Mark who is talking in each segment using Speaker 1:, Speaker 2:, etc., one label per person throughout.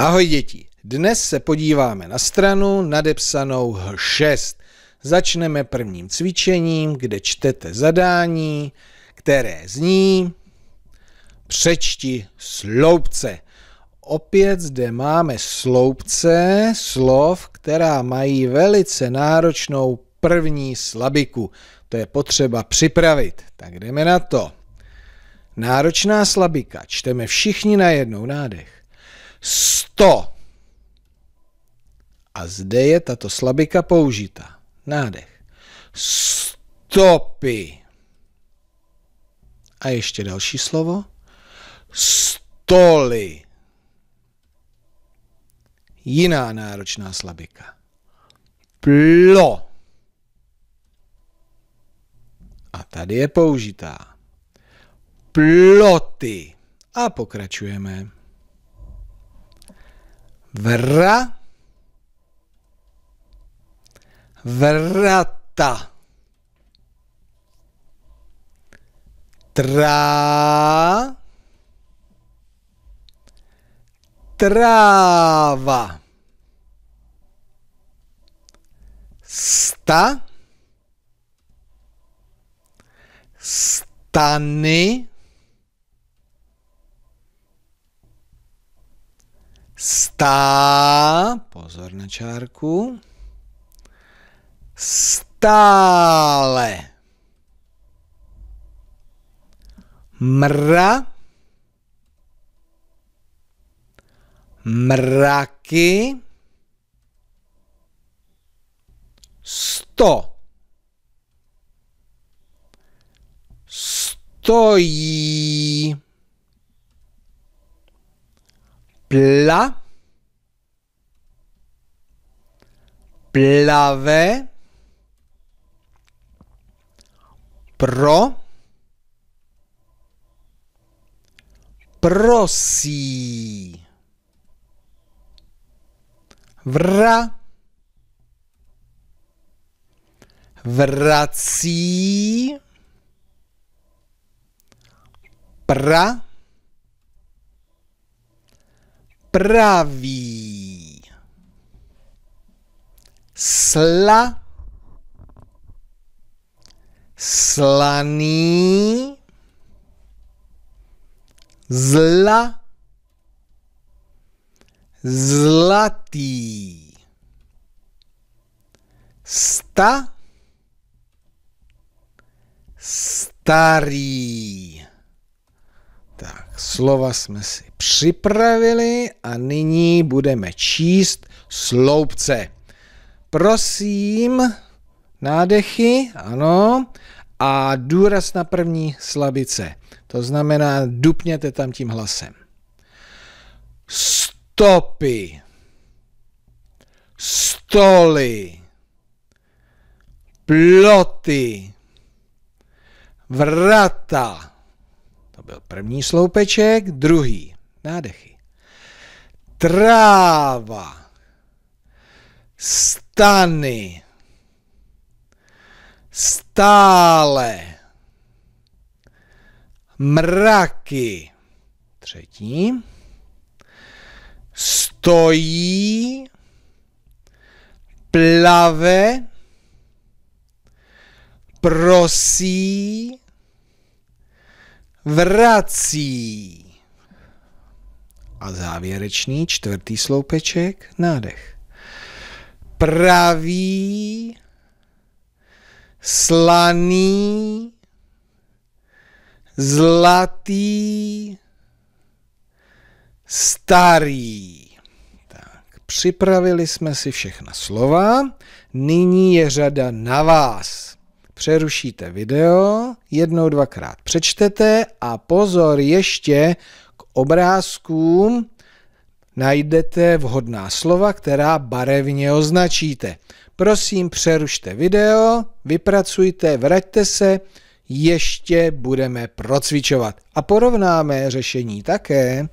Speaker 1: Ahoj děti, dnes se podíváme na stranu nadepsanou H6. Začneme prvním cvičením, kde čtete zadání, které zní Přečti sloupce. Opět zde máme sloupce slov, která mají velice náročnou první slabiku. To je potřeba připravit. Tak jdeme na to. Náročná slabika. Čteme všichni na jednou nádech. 100. A zde je tato slabika použita. Nádech. Stopy. A ještě další slovo. Stoly. Jiná náročná slabika. Plo. A tady je použitá. Ploty. A pokračujeme. Vra. Vrata. Trá. Tráva. Sta. Stany. stá, pozor na čárku, stále. Mra, mraky, sto. Stojí. Pla. plave pro prosi vra vrací pra praví sla, slaný, zla, zlatý, sta, starý. Tak, slova jsme si připravili a nyní budeme číst sloupce. Prosím, nádechy, ano, a důraz na první slabice. To znamená, dupněte tam tím hlasem. Stopy. Stoly. Ploty. Vrata. To byl první sloupeček, druhý. Nádechy. Tráva. St stany. Stále. Mraky. Třetí. Stojí. Plave. Prosí. Vrací. A závěrečný čtvrtý sloupeček nádech pravý, slaný, zlatý, starý. Tak, připravili jsme si všechna slova. Nyní je řada na vás. Přerušíte video, jednou, dvakrát přečtete a pozor ještě k obrázkům, najdete vhodná slova, která barevně označíte. Prosím, přerušte video, vypracujte, vraťte se, ještě budeme procvičovat. A porovnáme řešení také.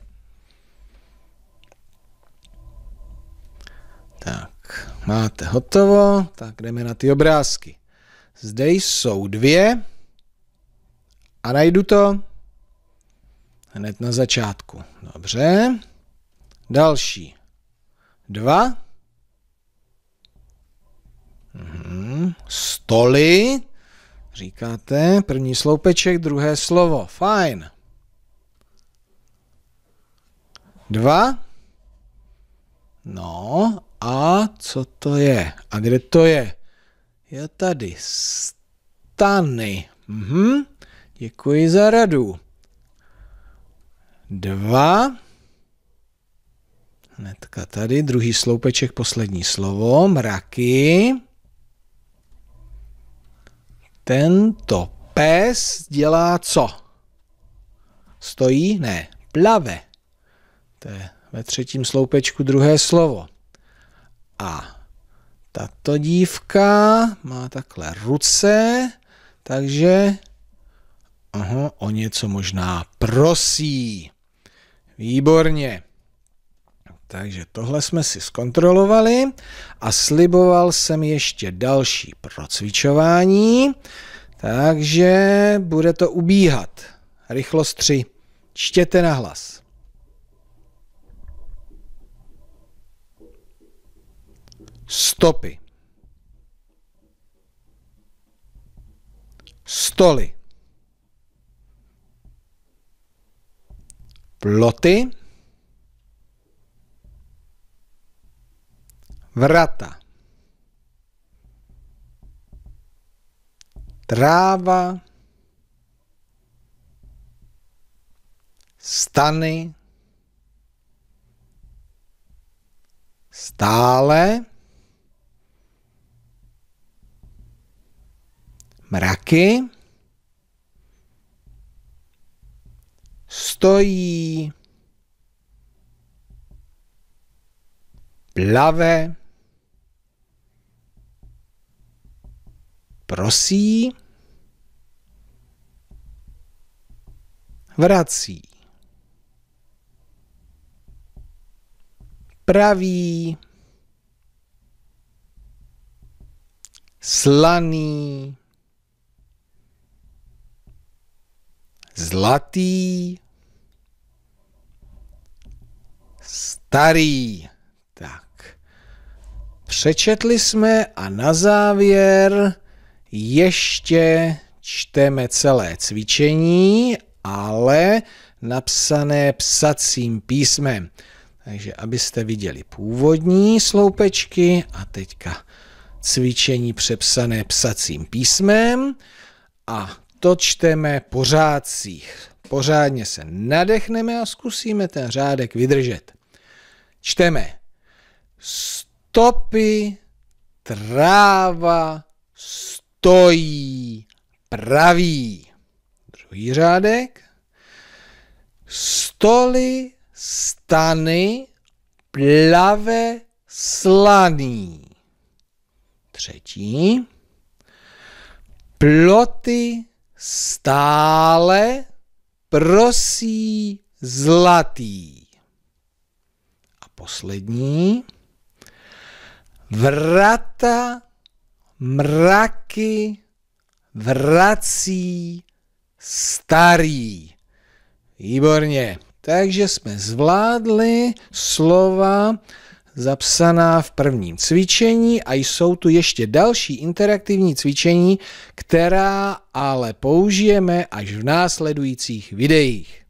Speaker 1: Tak, máte hotovo, tak jdeme na ty obrázky. Zde jsou dvě a najdu to hned na začátku. Dobře. Další. Dva. Mhm. Stoly. Říkáte, první sloupeček, druhé slovo. Fajn. Dva. No a co to je? A kde to je? Je tady. Stany. Mhm. Děkuji za radu. Dva. Hnedka tady, druhý sloupeček, poslední slovo, mraky. Tento pes dělá co? Stojí? Ne, plave. To je ve třetím sloupečku druhé slovo. A tato dívka má takhle ruce, takže aha, o něco možná prosí. Výborně. Takže tohle jsme si zkontrolovali a sliboval jsem ještě další procvičování, takže bude to ubíhat. Rychlost 3. Čtěte na hlas. Stopy. Stoly. Ploty. vrata. Tráva, stany, stále, mraky, stojí, plave, prosí, vrací, praví, slaný, zlatý, starý. Tak, přečetli jsme a na závěr ještě čteme celé cvičení, ale napsané psacím písmem. Takže abyste viděli původní sloupečky a teďka cvičení přepsané psacím písmem a to čteme pořádcích. Pořádně se nadechneme a zkusíme ten řádek vydržet. Čteme. Stopy, tráva, stopy stojí pravý. Druhý řádek. Stoly, stany, plave, slaný. Třetí. Ploty stále prosí zlatý. A poslední. Vrata mraky vrací starý. Výborně. Takže jsme zvládli slova zapsaná v prvním cvičení a jsou tu ještě další interaktivní cvičení, která ale použijeme až v následujících videích.